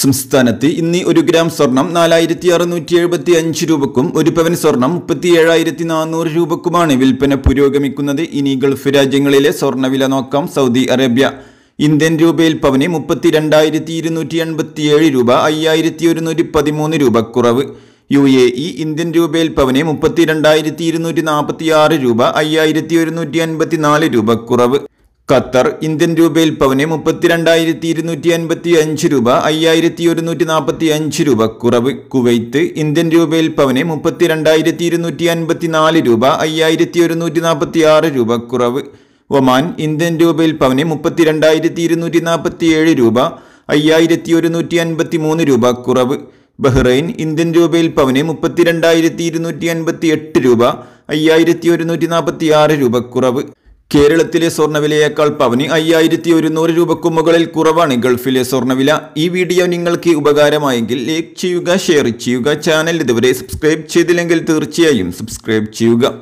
സംസ്ഥാനത്ത് ഇന്ന് ഒരു ഗ്രാം സ്വർണം നാലായിരത്തി അറുനൂറ്റി എഴുപത്തി അഞ്ച് രൂപക്കും ഒരു പവൻ സ്വർണം മുപ്പത്തി ഏഴായിരത്തി നാനൂറ് രൂപക്കുമാണ് വിൽപ്പന പുരോഗമിക്കുന്നത് ഇനി ഗൾഫ് രാജ്യങ്ങളിലെ സ്വർണ്ണവില നോക്കാം സൗദി അറേബ്യ ഇന്ത്യൻ രൂപയിൽ പവന് മുപ്പത്തി രണ്ടായിരത്തി ഇരുന്നൂറ്റി എൺപത്തിയേഴ് രൂപ അയ്യായിരത്തി ഒരുന്നൂറ്റി പതിമൂന്ന് രൂപ കുറവ് യു എ ഇ ഇന്ത്യൻ രൂപയിൽ പവന് മുപ്പത്തി രണ്ടായിരത്തി ഇരുന്നൂറ്റി നാൽപ്പത്തി ആറ് രൂപ അയ്യായിരത്തി ഒരുന്നൂറ്റി അൻപത്തി നാല് രൂപ കുറവ് ഖത്തർ ഇന്ത്യൻ രൂപയിൽ പവന് മുപ്പത്തിരണ്ടായിരത്തി ഇരുന്നൂറ്റി അൻപത്തി അഞ്ച് രൂപ അയ്യായിരത്തി ഒരുന്നൂറ്റി നാൽപ്പത്തി അഞ്ച് രൂപ കുറവ് കുവൈത്ത് ഇന്ത്യൻ രൂപയിൽ പവന് മുപ്പത്തിരണ്ടായിരത്തി ഇരുന്നൂറ്റി അൻപത്തി നാല് രൂപ അയ്യായിരത്തി ഒരുന്നൂറ്റി നാൽപ്പത്തി ആറ് രൂപ കുറവ് ഒമാൻ ഇന്ത്യൻ രൂപയിൽ പവന് മുപ്പത്തിരണ്ടായിരത്തി ഇരുന്നൂറ്റി നാൽപ്പത്തി ഏഴ് രൂപ അയ്യായിരത്തി ഒരുന്നൂറ്റി അൻപത്തി മൂന്ന് രൂപ കുറവ് ബഹ്റൈൻ ഇന്ത്യൻ രൂപയിൽ പവന് മുപ്പത്തിരണ്ടായിരത്തി ഇരുന്നൂറ്റി അൻപത്തി എട്ട് രൂപ അയ്യായിരത്തി ഒരുന്നൂറ്റി നാൽപ്പത്തി ആറ് രൂപ കുറവ് കേരളത്തിലെ സ്വർണ്ണവിലയേക്കാൾ പവന് അയ്യായിരത്തി ഒരുന്നൂറ് രൂപയ്ക്കും മുകളിൽ കുറവാണ് ഗൾഫിലെ സ്വർണ്ണവില ഈ വീഡിയോ നിങ്ങൾക്ക് ഉപകാരമായെങ്കിൽ ലൈക്ക് ചെയ്യുക ഷെയർ ചെയ്യുക ചാനൽ ഇതുവരെ സബ്സ്ക്രൈബ് ചെയ്തില്ലെങ്കിൽ തീർച്ചയായും സബ്സ്ക്രൈബ് ചെയ്യുക